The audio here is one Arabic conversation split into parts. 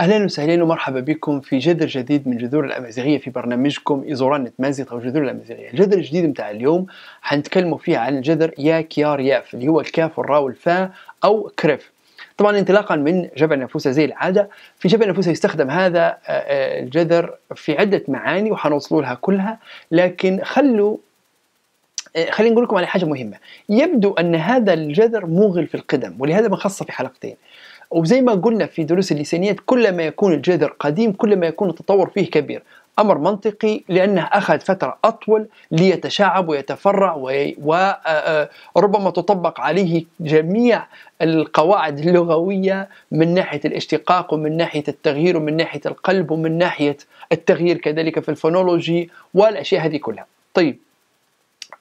اهلا وسهلا ومرحبا بكم في جذر جديد من جذور الامازيغيه في برنامجكم ايزوران نتمازيغ او جذور الامازيغيه الجذر الجديد نتاع اليوم حنتكلموا فيه عن الجذر يا كيار ياف اللي هو الكاف والراء والفاء او كرف طبعا انطلاقا من جبل نفوسه زي العاده في جبل نفوسه يستخدم هذا آه، آه، الجذر في عده معاني وحنوصلوا لها كلها لكن خلوا آه، خلينا نقول لكم على حاجه مهمه يبدو ان هذا الجذر موغل في القدم ولهذا بنخصه في حلقتين وزي ما قلنا في دروس اللسانيات كلما يكون الجذر قديم كلما يكون التطور فيه كبير أمر منطقي لأنه أخذ فترة أطول ليتشعب ويتفرع وربما آه، آه، تطبق عليه جميع القواعد اللغوية من ناحية الاشتقاق ومن ناحية التغيير ومن ناحية القلب ومن ناحية التغيير كذلك في الفونولوجي والأشياء هذه كلها طيب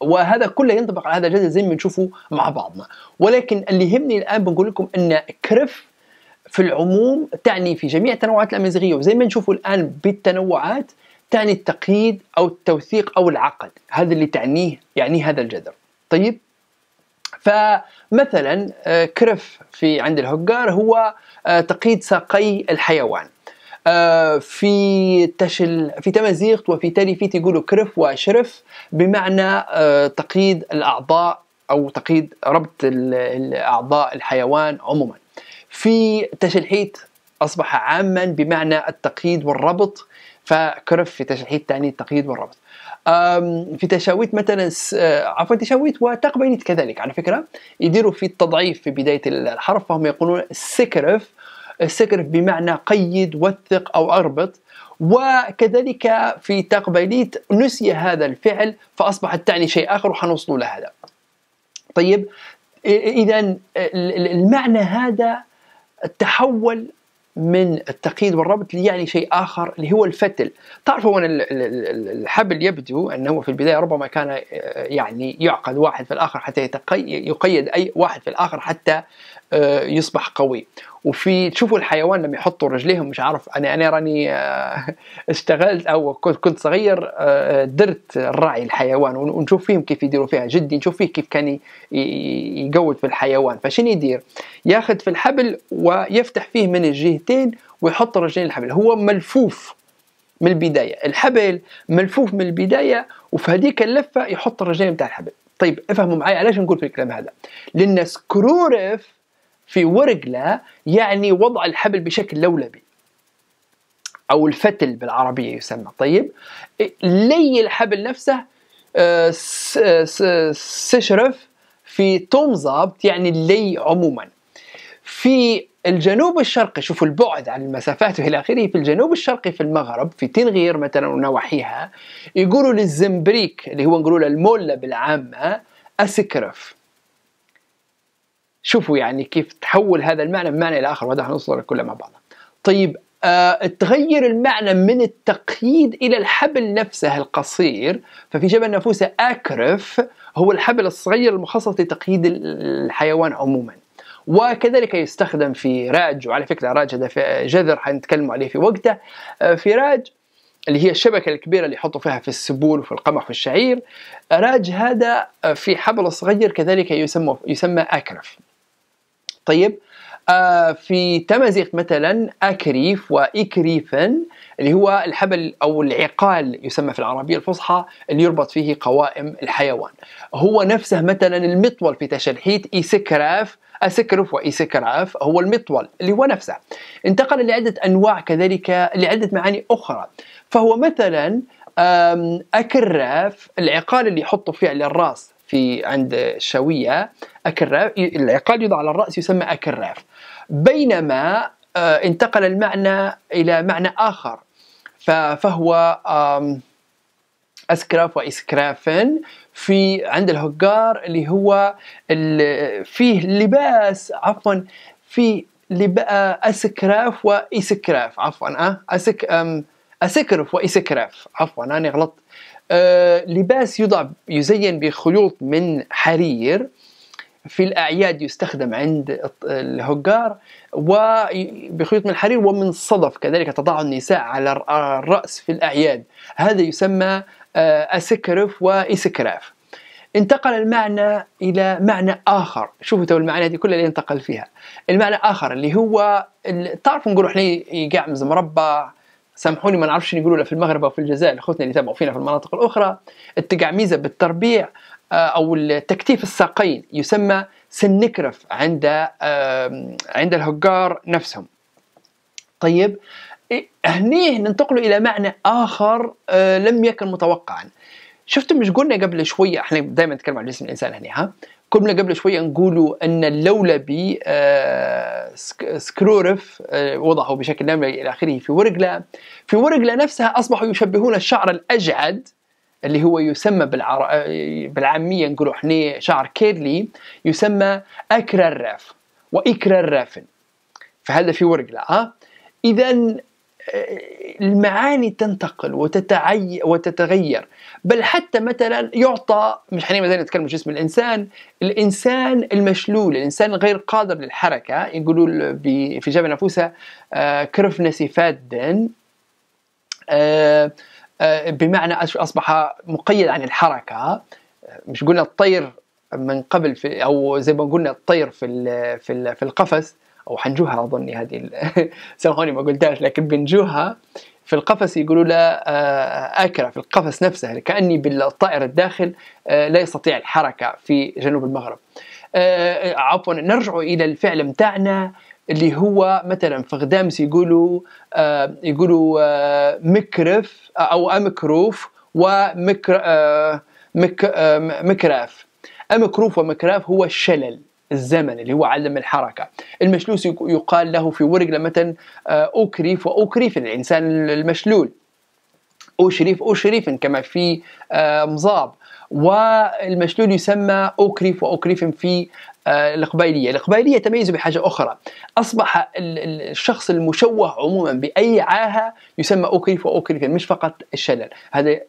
وهذا كله ينطبق على هذا الجدل زي ما نشوفه مع بعضنا ولكن اللي يهمني الان بنقول لكم ان كريف في العموم تعني في جميع التنوعات الأمازيغية وزي ما نشوفوا الآن بالتنوعات تعني التقييد أو التوثيق أو العقد هذا اللي تعنيه يعني هذا الجذر طيب فمثلا آه، كرف في عند الهجار هو آه، تقييد ساقي الحيوان آه، في تشل في تمازيغت وفي تاليفيت يقولوا كرف وشرف بمعنى تقييد الاعضاء او تقييد ربط الاعضاء الحيوان عموما في تشلحيت أصبح عاما بمعنى التقييد والربط فكرف في تشلحيت تعني التقييد والربط في تشاويت مثلا آه، عفوا تشاويت وتقبيليت كذلك على فكرة يديروا في التضعيف في بداية الحرف فهم يقولون سكرف سكرف بمعنى قيد وثق أو أربط وكذلك في تقبيليت نسي هذا الفعل فأصبحت تعني شيء آخر وحنوصلوا لهذا طيب إذا آه، المعنى هذا التحول من التقييد والربط يعني شيء اخر اللي هو الفتل تعرفوا ان الحبل يبدو انه في البدايه ربما كان آه، يعني يعقد واحد في الاخر حتى يقيد اي واحد في الاخر حتى آه، يصبح قوي وفي تشوفوا الحيوان لما يحطوا رجليهم مش عارف انا انا راني آه، اشتغلت او كنت صغير آه، درت الرعي الحيوان ونشوف فيهم كيف يديروا فيها جدي نشوف فيه كيف كان يقود في الحيوان فشن يدير ياخذ في الحبل ويفتح فيه من الجهتين ويحط رجلين الحبل هو ملفوف من البدايه الحبل ملفوف من البدايه وفي هذيك اللفه يحط الرجلين بتاع الحبل طيب افهموا معي علاش نقول في الكلام هذا لان سكرورف في ورق لها يعني وضع الحبل بشكل لولبي أو الفتل بالعربية يسمى طيب لي الحبل نفسه آه، سشرف آه، في تومزابت يعني اللي عموما في الجنوب الشرقي شوفوا البعد عن المسافات والى اخره في الجنوب الشرقي في المغرب في تنغير مثلا ونواحيها يقولوا للزمبريك اللي هو نقولوا له المولة بالعامة اسكرف شوفوا يعني كيف تحول هذا المعنى من معنى الى اخر وهذا حنوصل كله مع بعض. طيب آه تغير المعنى من التقييد الى الحبل نفسه القصير ففي جبل نافوسه اكرف هو الحبل الصغير المخصص لتقييد الحيوان عموما. وكذلك يستخدم في راج وعلى فكره راج هذا جذر حنتكلموا عليه في وقته آه، في راج اللي هي الشبكة الكبيرة اللي يحطوا فيها في السبول وفي القمح وفي الشعير راج هذا في حبل صغير كذلك يسمى يسمى أكرف طيب آه في تمازيغ مثلا اكريف واكريفن اللي هو الحبل او العقال يسمى في العربيه الفصحى اللي يربط فيه قوائم الحيوان هو نفسه مثلا المطول في تشلحيت ايسكراف أسكرف وإسكراف هو المطول اللي هو نفسه انتقل لعدة أنواع كذلك لعدة معاني أخرى فهو مثلا أكراف العقال اللي يحطوا فيه على الراس في عند الشوية أكراف العقال يوضع على الرأس يسمى أكراف بينما آه، انتقل المعنى إلى معنى آخر فهو أسكراف وإسكراف في عند الهجار اللي هو فيه لباس عفوا في أسكراف وإسكراف عفوا أه أسك أسكرف وإسكراف عفوا أنا غلطت آه، لباس يوضع يزين بخيوط من حرير في الأعياد يستخدم عند الهجار وبخيوط من الحرير ومن الصدف كذلك تضع النساء على آه، الرأس في الأعياد هذا يسمى آه، أسكرف وإسكراف انتقل المعنى إلى معنى آخر شوفوا تو المعاني هذه كلها اللي انتقل فيها المعنى آخر اللي هو تعرفوا نقولوا احنا يقعمز مربع سامحوني ما نعرفش نقولوا في المغرب او في الجزائر اخوتنا اللي يتابعوا فينا في المناطق الاخرى التقعميزه بالتربيع آه، او التكتيف الساقين يسمى سنكرف عند عند الهجار نفسهم طيب إيه، هني ننتقل الى معنى اخر آه، لم يكن متوقعا شفتم مش قلنا قبل شويه احنا دائما نتكلم عن جسم الانسان هنا ها كنا قبل شوية نقولوا أن اللولبي آه، سكرورف آه، وضعه بشكل لامع إلى آخره في ورقلة في ورقلة نفسها أصبحوا يشبهون الشعر الأجعد اللي هو يسمى بالعر... آه، بالعامية نقولوا احنا شعر كيرلي يسمى أكرر الراف وإكرر الرافن فهذا في ورقلة ها؟ إذا المعاني تنتقل وتتعي وتتغير بل حتى مثلا يعطى مش حاليا مثلا نتكلم جسم الانسان الانسان المشلول الانسان غير قادر للحركه يقولوا في جامع نفوسه آه، كرف نسفادا آه، آه، بمعنى اصبح مقيد عن الحركه مش قلنا الطير من قبل في او زي ما قلنا الطير في في القفص او حنجوها اظني هذه سامحوني ما قلتهاش لكن بنجوها في القفص يقولوا لا آه، آكرة في القفص نفسه كأني بالطائر الداخل آه، لا يستطيع الحركة في جنوب المغرب آه، عفوا نرجع إلى الفعل متاعنا اللي هو مثلا في غدامس يقولوا يقولوا مكرف أو أمكروف ومكر مك مكراف أمكروف ومكراف هو الشلل الزمن اللي هو علم الحركة المشلوس يقال له في ورق لما أوكريف آه، وأوكريف الإنسان المشلول أوشريف أوشريف كما في آه، مضاب والمشلول يسمى أوكريف وأوكريف في آه، القبائليه، القبائليه تميزوا بحاجه اخرى، اصبح الشخص المشوه عموما باي عاهه يسمى اوكريف واوكريف مش فقط الشلل، هذا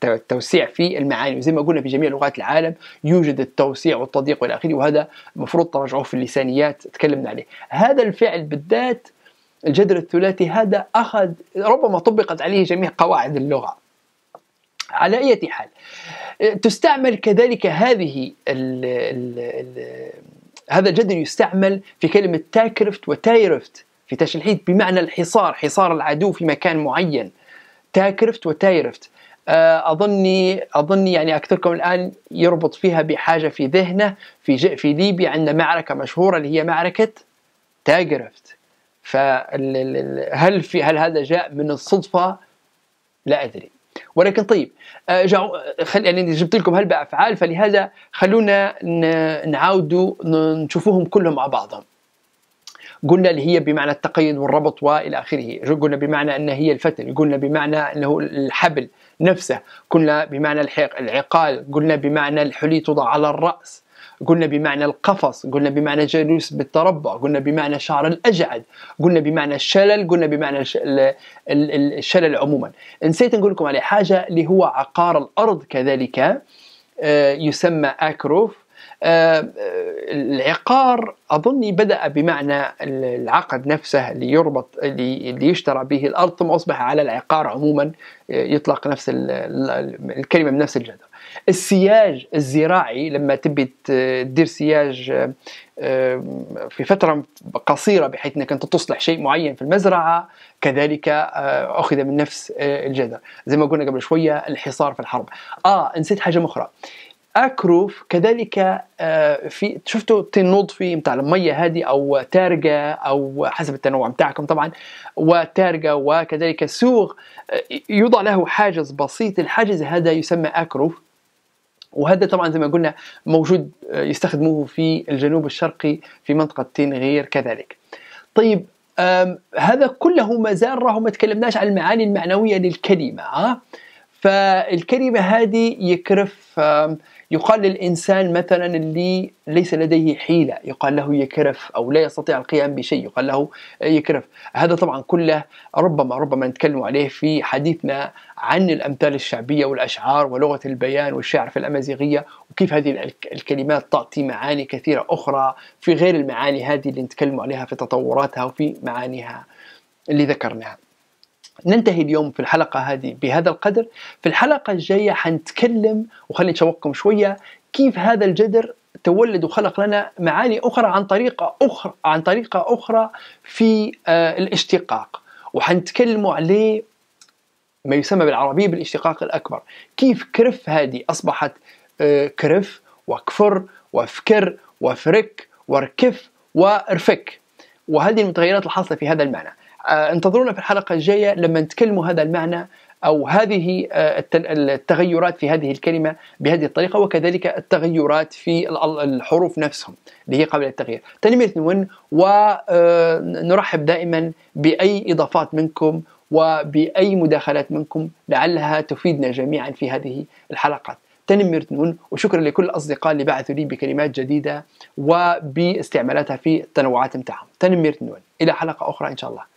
آه، توسيع في المعاني وزي ما قلنا في جميع لغات العالم يوجد التوسيع والتضييق والى اخره وهذا المفروض تراجعوه في اللسانيات تكلمنا عليه، هذا الفعل بالذات الجذر الثلاثي هذا اخذ ربما طبقت عليه جميع قواعد اللغه. على اي حال تستعمل كذلك هذه الـ الـ الـ هذا الجدل يستعمل في كلمة تاكرفت وتايرفت في تشلحيد بمعنى الحصار حصار العدو في مكان معين تاكرفت وتايرفت آه، اظني اظني يعني اكثركم الان يربط فيها بحاجه في ذهنه في في ليبيا عندنا معركه مشهوره اللي هي معركه تاجرفت فهل في هل هذا جاء من الصدفه؟ لا ادري ولكن طيب آه، جاو آه، خل يعني جبت لكم هلبة أفعال فلهذا خلونا نعاودوا نشوفوهم كلهم مع بعضهم قلنا اللي هي بمعنى التقيد والربط والى اخره، قلنا بمعنى ان هي الفتن، قلنا بمعنى انه الحبل نفسه، قلنا بمعنى العقال، قلنا بمعنى الحلي توضع على الراس، قلنا بمعنى القفص قلنا بمعنى جلوس بالتربع قلنا بمعنى شعر الأجعد قلنا بمعنى الشلل قلنا بمعنى الشلل عموما نسيت نقول لكم على حاجة اللي هو عقار الأرض كذلك آه، يسمى أكروف آه، العقار أظني بدأ بمعنى العقد نفسه اللي يربط اللي يشترى به الأرض ثم أصبح على العقار عموما آه، يطلق نفس الكلمة من نفس الجذر السياج الزراعي لما تبي تدير سياج آه، آه، في فترة قصيرة بحيث أنك أنت تصلح شيء معين في المزرعة كذلك آه، أخذ من نفس الجذر زي ما قلنا قبل شوية الحصار في الحرب آه نسيت حاجة أخرى اكروف كذلك في شفتوا تنوض في متاع الميه هذه او تارقه او حسب التنوع متاعكم طبعا وتارقه وكذلك سوغ يوضع له حاجز بسيط الحاجز هذا يسمى اكروف وهذا طبعا زي ما قلنا موجود آه، يستخدموه في الجنوب الشرقي في منطقة تنغير كذلك طيب هذا كله ما زال راهو ما تكلمناش عن المعاني المعنوية للكلمة آه؟ فالكلمة هذه يكرف يقال للإنسان مثلا اللي ليس لديه حيلة يقال له يكرف أو لا يستطيع القيام بشيء يقال له يكرف هذا طبعا كله ربما ربما نتكلم عليه في حديثنا عن الأمثال الشعبية والأشعار ولغة البيان والشعر في الأمازيغية وكيف هذه الكلمات تعطي معاني كثيرة أخرى في غير المعاني هذه اللي نتكلم عليها في تطوراتها وفي معانيها اللي ذكرناها ننتهي اليوم في الحلقة هذه بهذا القدر في الحلقة الجاية حنتكلم وخلينا نشوقكم شوية كيف هذا الجذر تولد وخلق لنا معاني أخرى عن طريقة أخرى عن طريقة أخرى في آه، الاشتقاق وحنتكلموا عليه ما يسمى بالعربية بالاشتقاق الأكبر كيف كرف هذه أصبحت آه، كرف وكفر وفكر وفرك وركف ورفك وهذه المتغيرات الحاصلة في هذا المعنى آه، انتظرونا في الحلقة الجاية لما نتكلموا هذا المعنى أو هذه آه، التغيرات في هذه الكلمة بهذه الطريقة وكذلك التغيرات في الحروف نفسهم اللي هي قابلة للتغيير تنمية نون ونرحب آه، دائما بأي إضافات منكم وبأي مداخلات منكم لعلها تفيدنا جميعا في هذه الحلقات تنمية نون وشكرا لكل الأصدقاء اللي بعثوا لي بكلمات جديدة وباستعمالاتها في التنوعات متاعهم تنمية نون إلى حلقة أخرى إن شاء الله